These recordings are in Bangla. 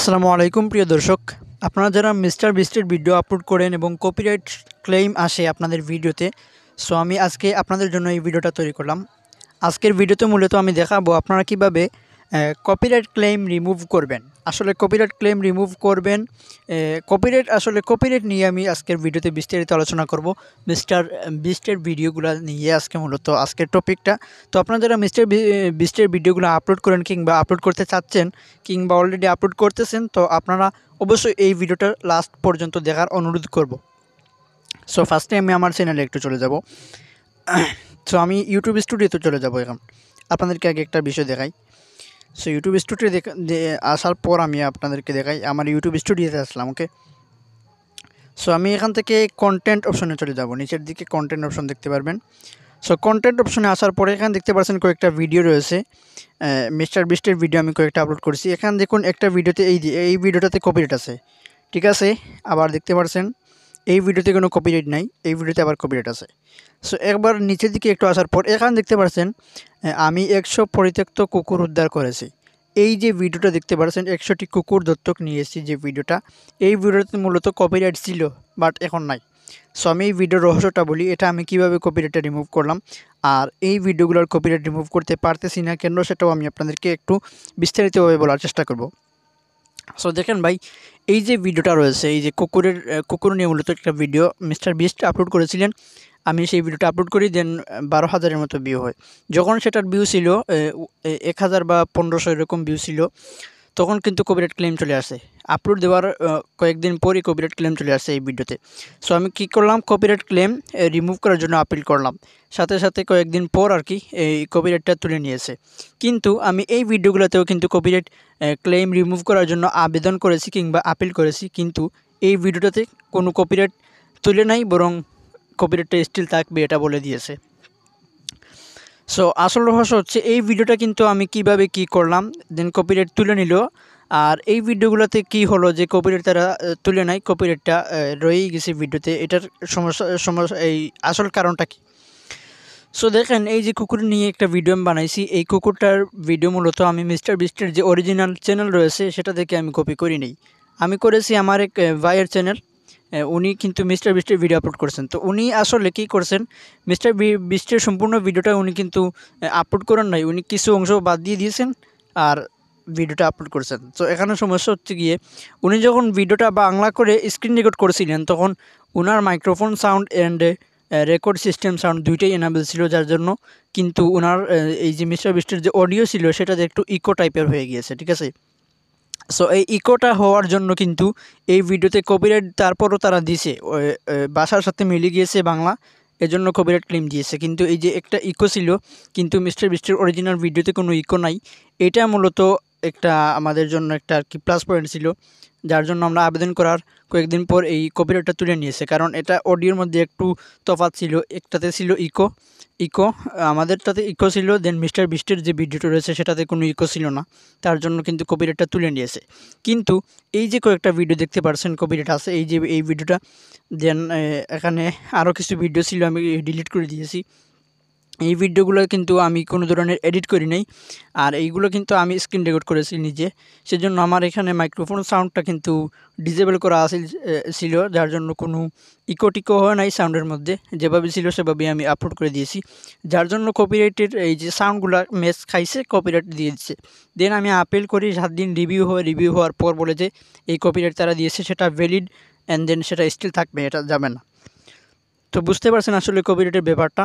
আসসালামু আলাইকুম প্রিয় দর্শক আপনারা যারা মিস্টার বিস্টের ভিডিও আপলোড করেন এবং কপিরাইট ক্লেম আসে আপনাদের ভিডিওতে সো আমি আজকে আপনাদের জন্য এই ভিডিওটা তৈরি করলাম আজকের ভিডিওতে মূলত আমি দেখাবো আপনারা কিভাবে কপিরাইট ক্লেম রিমুভ করবেন আসলে কপিরাইট ক্লেম রিমুভ করবেন কপিরাইট আসলে কপিরাইট নিয়ে আমি আজকের ভিডিওতে বিস্তারিত আলোচনা করব মিস্টার বিস্টের ভিডিওগুলো নিয়ে আজকে মূলত আজকের টপিকটা তো আপনারা যারা মিস্টার বিস্টের ভিডিওগুলো আপলোড করেন কিংবা আপলোড করতে চাচ্ছেন কিংবা অলরেডি আপলোড করতেছেন তো আপনারা অবশ্যই এই ভিডিওটা লাস্ট পর্যন্ত দেখার অনুরোধ করব সো ফার্স্টে আমি আমার চ্যানেলে একটু চলে যাব সো আমি ইউটিউব স্টুডিওতে চলে যাব এখন আপনাদেরকে আগে একটা বিষয় দেখাই সো ইউটিউব স্টুডিও দেখে আসার পর আমি আপনাদেরকে দেখাই আমার ইউটিউব স্টুডিওতে আসলাম ওকে সো আমি এখান থেকে কন্টেন্ট অপশনে চলে যাব নিচের দিকে কন্টেন্ট অপশন দেখতে পারবেন সো কন্টেন্ট অপশনে আসার পরে এখানে দেখতে পাচ্ছেন কয়েকটা ভিডিও রয়েছে মিস্টার বিস্টের ভিডিও আমি কয়েকটা আপলোড করছি এখানে দেখুন একটা ভিডিওতে এই এই ভিডিওটাতে কপিরেট আছে ঠিক আছে আবার দেখতে পাচ্ছেন এই ভিডিওতে কোনো কপিরাইট নাই এই ভিডিওতে আবার কপিরাইট আছে সো একবার নিচের দিকে একটু আসার পর এখানে দেখতে পাচ্ছেন আমি একশো পরিত্যক্ত কুকুর উদ্ধার করেছি এই যে ভিডিওটা দেখতে পাচ্ছেন একশোটি কুকুর দত্তক নিয়ে এসেছি যে ভিডিওটা এই ভিডিওতে মূলত কপিরাইট ছিল বাট এখন নাই সো আমি এই ভিডিওর রহস্যটা বলি এটা আমি কিভাবে কপিরাইটটা রিমুভ করলাম আর এই ভিডিওগুলোর কপিরাইট রিমুভ করতে পারতেছি না কেন সেটাও আমি আপনাদেরকে একটু বিস্তারিতভাবে বলার চেষ্টা করব সো দেখেন ভাই এই যে ভিডিওটা রয়েছে এই যে কুকুরের কুকুর নিয়ে মূলত একটা ভিডিও মিস্টার বিস্ট আপলোড করেছিলেন আমি সেই ভিডিওটা আপলোড করি দেন বারো হাজারের মতো ভিউ হয় যখন সেটার ভিউ ছিল এক হাজার বা পনেরোশো এরকম ভিউ ছিল তখন কিন্তু কপিরাইট ক্লেম চলে আসে আপলোড দেওয়ার কয়েকদিন পরই কপিরাইট ক্লেম চলে আসে এই ভিডিওতে সো আমি কী করলাম কপিরাইট ক্লেম রিমুভ করার জন্য আপিল করলাম সাথে সাথে কয়েকদিন পর আর কি এই কপিরাইটটা তুলে নিয়েছে কিন্তু আমি এই ভিডিওগুলোতেও কিন্তু কপিরাইট ক্লেম রিমুভ করার জন্য আবেদন করেছি কিংবা আপিল করেছি কিন্তু এই ভিডিওটাতে কোনো কপিরাইট তুলে নাই বরং কপিরাইটটা স্টিল থাকবে এটা বলে দিয়েছে সো আসল রহস্য হচ্ছে এই ভিডিওটা কিন্তু আমি কিভাবে কি করলাম দেন কপিরাইট তুলে নিল আর এই ভিডিওগুলোতে কি হলো যে কপিরাইট তারা তুলে নেয় কপিরাইটটা রয়েই গেছে ভিডিওতে এটার সমস্যা সমস্যা এই আসল কারণটা কি সো দেখেন এই যে কুকুর নিয়ে একটা ভিডিও আমি বানাইছি এই কুকুরটার ভিডিও মূলত আমি মিস্টার বিস্টের যে অরিজিনাল চ্যানেল রয়েছে সেটা থেকে আমি কপি করি নেই আমি করেছি আমার এক ভাইয়ের চ্যানেল উনি কিন্তু মিস্টার বিস্টের ভিডিও আপলোড করেছেন তো উনি আসলে কী করছেন মিস্টার বিস্টের সম্পূর্ণ ভিডিওটা উনি কিন্তু আপলোড করেন নাই উনি কিছু অংশ বাদ দিয়ে দিয়েছেন আর ভিডিওটা আপলোড করেছেন তো এখানে সমস্যা হচ্ছে গিয়ে উনি যখন ভিডিওটা বাংলা করে স্ক্রিন রেকর্ড করেছিলেন তখন ওনার microphone sound and record system sound দুইটাই এনাবেল ছিল যার জন্য কিন্তু ওনার এই যে মিস্টার বিস্টের যে অডিও ছিল সেটা একটু ইকো টাইপের হয়ে গিয়েছে ঠিক আছে সো এই ইকোটা হওয়ার জন্য কিন্তু এই ভিডিওতে কপিরাইট তারপরও তারা দিছে বাসার সাথে মিলে গিয়েছে বাংলা এজন্য কপিরাইট ক্লেম দিয়েছে কিন্তু এই যে একটা ইকো ছিল কিন্তু মিস্টার বিস্টের অরিজিনাল ভিডিওতে কোনো ইকো নাই এটা মূলত একটা আমাদের জন্য একটা আর কি প্লাস পয়েন্ট ছিল যার জন্য আমরা আবেদন করার কয়েকদিন পর এই কপিরাইটটা তুলে নিয়েছে কারণ এটা অডিওর মধ্যে একটু তফাত ছিল একটাতে ছিল ইকো ইকো আমাদেরটাতে ইকো ছিল দেন মিস্টার বিস্টের যে ভিডিওটা রয়েছে সেটাতে কোনো ইকো ছিল না তার জন্য কিন্তু কপিরাইটটা তুলে নিয়েছে কিন্তু এই যে কয়েকটা ভিডিও দেখতে পারছেন কপিরাইট আছে এই যে এই ভিডিওটা দেন এখানে আরও কিছু ভিডিও ছিল আমি ডিলিট করে দিয়েছি এই ভিডিওগুলো কিন্তু আমি কোনো ধরনের এডিট করি নাই আর এইগুলো কিন্তু আমি স্ক্রিন রেকর্ড করেছি নিজে সেজন্য আমার এখানে মাইক্রোফোন সাউন্ডটা কিন্তু ডিজেবল করা ছিল যার জন্য কোনো ইকোটিকো হয় নাই সাউন্ডের মধ্যে যেভাবে ছিল সেভাবেই আমি আপলোড করে দিয়েছি যার জন্য কপিরাইটের এই যে সাউন্ডগুলো ম্যাচ খাইছে কপিরাইট দিয়ে দিচ্ছে দেন আমি আপেল করি সাত দিন রিভিউ হয় রিভিউ হওয়ার পর বলে যে এই কপিরাইট তারা দিয়েছে সেটা ভ্যালিড অ্যান্ড দেন সেটা স্টিল থাকবে এটা যাবে না তো বুঝতে পারছেন আসলে কপিরাইটের ব্যাপারটা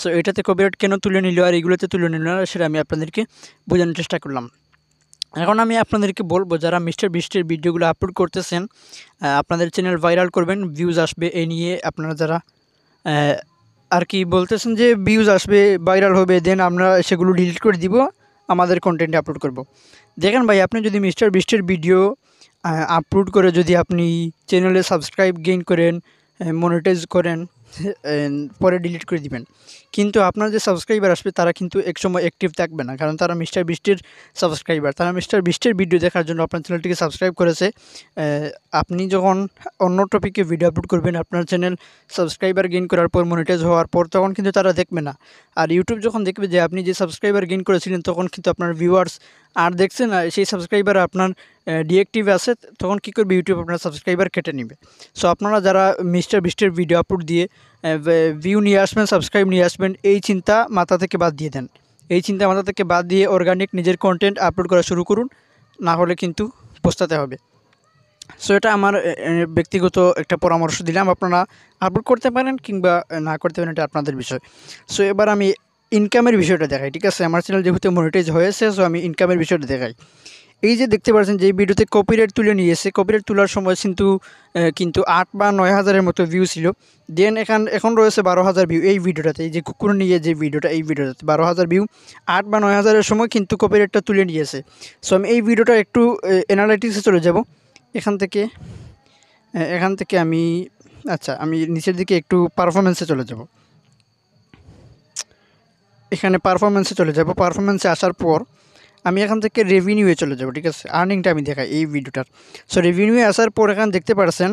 সো এটাতে কপিরাইট কেন তুলে নিল আর এগুলোতে তুলে নিল না সেটা আমি আপনাদেরকে বোঝানোর চেষ্টা করলাম এখন আমি আপনাদেরকে বলবো যারা মিস্টার বিস্টের ভিডিওগুলো আপলোড করতেছেন আপনাদের চ্যানেল ভাইরাল করবেন ভিউজ আসবে এ নিয়ে আপনারা যারা আর কি বলতেছেন যে ভিউজ আসবে ভাইরাল হবে দেন আমরা সেগুলো ডিলিট করে দিব আমাদের কন্টেন্টে আপলোড করব। দেখেন ভাই আপনি যদি মিস্টার বিস্টের ভিডিও আপলোড করে যদি আপনি চ্যানেলে সাবস্ক্রাইব গেইন করেন মনিটাইজ করেন পরে ডিলিট করে দিবেন কিন্তু আপনার যে সাবস্ক্রাইবার আসবে তারা কিন্তু একসময় অ্যাক্টিভ থাকবে না কারণ তারা মিস্টার বৃষ্টির সাবস্ক্রাইবার তারা মিস্টার বৃষ্টির ভিডিও দেখার জন্য আপনার চ্যানেলটিকে সাবস্ক্রাইব করেছে আপনি যখন অন্য টপিকে ভিডিও আপলোড করবেন আপনার চ্যানেল সাবস্ক্রাইবার গেইন করার পর মনিটাইজ হওয়ার পর তখন কিন্তু তারা দেখবে না আর ইউটিউব যখন দেখবে যে আপনি যে সাবস্ক্রাইবার গেইন করেছিলেন তখন কিন্তু আপনার ভিউয়ার্স আর দেখছেন সেই সাবস্ক্রাইবার আপনার ডিএক্টিভ আছে তখন কি করবে ইউটিউব আপনার সাবস্ক্রাইবার কেটে নেবে সো আপনারা যারা মিস্টার বিস্টের ভিডিও আপলোড দিয়ে ভিউ নিয়ে আসবেন সাবস্ক্রাইব নিয়ে আসবেন এই চিন্তা মাথা থেকে বাদ দিয়ে দেন এই চিন্তা মাথা থেকে বাদ দিয়ে অর্গানিক নিজের কন্টেন্ট আপলোড করা শুরু করুন না হলে কিন্তু পোস্তাতে হবে সো এটা আমার ব্যক্তিগত একটা পরামর্শ দিলাম আপনারা আপলোড করতে পারেন কিংবা না করতে পারেন এটা আপনাদের বিষয় সো এবার আমি ইনকামের বিষয়টা দেখাই ঠিক আছে আমার চ্যানেল যেহেতু মনিটাইজ হয়েছে সো আমি ইনকামের বিষয়টা দেখাই এই যে দেখতে পাচ্ছেন যে ভিডিওতে কপিরাইট তুলে নিয়েছে কপিরাইট তোলার সময় কিন্তু কিন্তু আট বা নয় হাজারের মতো ভিউ ছিল দেন এখান এখন রয়েছে বারো হাজার ভিউ এই ভিডিওটাতে এই যে কুকুর নিয়ে যে ভিডিওটা এই ভিডিওটাতে বারো হাজার ভিউ আট বা নয় হাজারের সময় কিন্তু কপিরাইটটা তুলে নিয়েছে সো আমি এই ভিডিওটা একটু অ্যানালাইটিক্সে চলে যাব এখান থেকে এখান থেকে আমি আচ্ছা আমি নিচের দিকে একটু পারফরমেন্সে চলে যাব এখানে পারফরমেন্সে চলে যাব পারফরমেন্সে আসার পর আমি এখান থেকে রেভিনিউয়ে চলে যাব ঠিক আছে আর্নিংটা আমি দেখাই এই ভিডিওটার সো রেভিনিউয়ে আসার পর এখানে দেখতে পারছেন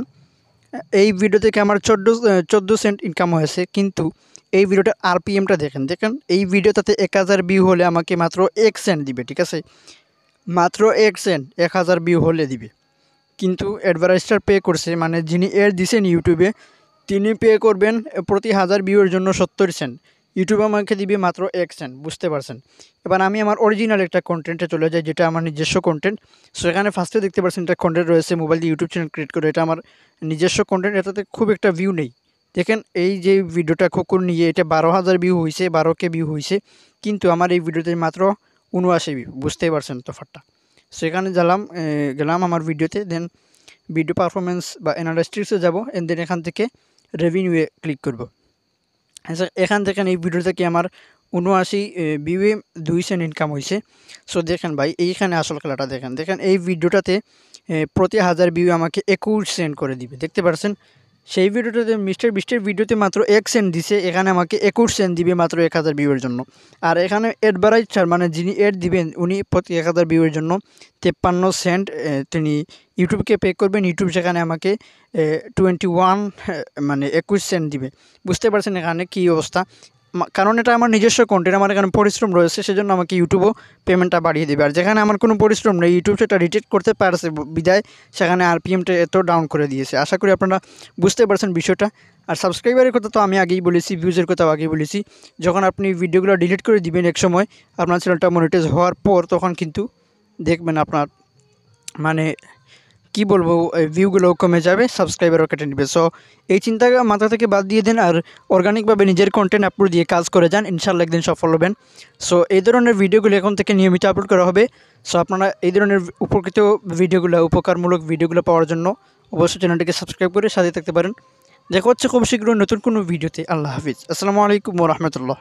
এই ভিডিও থেকে আমার চোদ্দো চোদ্দো সেন্ট ইনকাম হয়েছে কিন্তু এই ভিডিওটার আরপিএমটা দেখেন দেখেন এই ভিডিওটাতে এক হাজার ভিউ হলে আমাকে মাত্র এক সেন্ট দিবে ঠিক আছে মাত্র এক সেন্ট এক হাজার ভিউ হলে দিবে কিন্তু অ্যাডভার্টাইজটার পে করছে মানে যিনি এর দিছেন ইউটিউবে তিনি পে করবেন প্রতি হাজার ভিউয়ের জন্য সত্তর সেন্ট ইউটিউব আমাকে দিবে মাত্র এক সেন্ট বুঝতে পারছেন এবার আমি আমার অরিজিনাল একটা কন্টেন্টে চলে যাই যেটা আমার নিজস্ব কন্টেন্ট সো এখানে ফার্স্টে দেখতে পাচ্ছেন একটা কন্টেন্ট রয়েছে মোবাইল দিয়ে ইউটিউব চ্যানেল ক্রিয়েট করে এটা আমার নিজস্ব কন্টেন্ট এটাতে খুব একটা ভিউ নেই দেখেন এই যে ভিডিওটা কুকুর নিয়ে এটা বারো হাজার ভিউ হয়েছে বারো কে ভিউ হয়েছে কিন্তু আমার এই ভিডিওতে মাত্র উনআশি ভিউ বুঝতেই পারছেন তফারটা সো এখানে গেলাম গেলাম আমার ভিডিওতে দেন ভিডিও পারফরমেন্স বা অ্যানালিস্টিক্সে যাব এন্ড দেন এখান থেকে রেভিনিউয়ে ক্লিক করবো আচ্ছা এখান থেকে এই ভিডিও থেকে আমার উনআশি বিউএ দুই সেন্ট ইনকাম হয়েছে সো দেখেন ভাই এইখানে আসল খেলাটা দেখেন দেখেন এই ভিডিওটাতে প্রতি হাজার বিউ আমাকে একুশ সেন্ট করে দিবে দেখতে পাচ্ছেন সেই ভিডিওটাতে মিস্টার বিস্টের ভিডিওতে মাত্র এক সেন্ট দিছে এখানে আমাকে একুশ সেন্ট দিবে মাত্র এক হাজার ভিউয়ের জন্য আর এখানে অ্যাডভারাইজার মানে যিনি এড দিবেন উনি প্রতি এক হাজার ভিউয়ের জন্য তেপ্পান্ন সেন্ট তিনি ইউটিউবকে পে করবেন ইউটিউব সেখানে আমাকে টোয়েন্টি ওয়ান মানে একুশ সেন্ট দিবে বুঝতে পারছেন এখানে কী অবস্থা কারণ এটা আমার নিজস্ব কন্টেন্ট আমার এখানে পরিশ্রম রয়েছে সেজন্য আমাকে ইউটিউবও পেমেন্টটা বাড়িয়ে দেবে আর যেখানে আমার কোনো পরিশ্রম নেই ইউটিউব সেটা রিটেট করতে পারছে বিদায় সেখানে আর পিএমটা এত ডাউন করে দিয়েছে আশা করি আপনারা বুঝতে পারছেন বিষয়টা আর সাবস্ক্রাইবারের কথা তো আমি আগেই বলেছি ভিউজের কথাও আগেই বলেছি যখন আপনি ভিডিওগুলো ডিলিট করে দিবেন এক সময় আপনার চ্যানেলটা মনিটাইজ হওয়ার পর তখন কিন্তু দেখবেন আপনার মানে কি বলবো ভিউগুলো কমে যাবে সাবস্ক্রাইবারও কেটে নেবে সো এই চিন্তা মাথা থেকে বাদ দিয়ে দেন আর অর্গানিকভাবে নিজের কন্টেন্ট আপলোড দিয়ে কাজ করে যান ইনশাল্লাহ একদিন সফল হবেন সো এই ধরনের ভিডিওগুলো এখন থেকে নিয়মিত আপলোড করা হবে সো আপনারা এই ধরনের উপকৃত ভিডিওগুলো উপকারমূলক ভিডিওগুলো পাওয়ার জন্য অবশ্যই চ্যানেলটিকে সাবস্ক্রাইব করে সাথে থাকতে পারেন দেখা হচ্ছে খুব শীঘ্রই নতুন কোনো ভিডিওতে আল্লাহ হাফিজ আসসালামু আলাইকুম রহমতুল্লাহ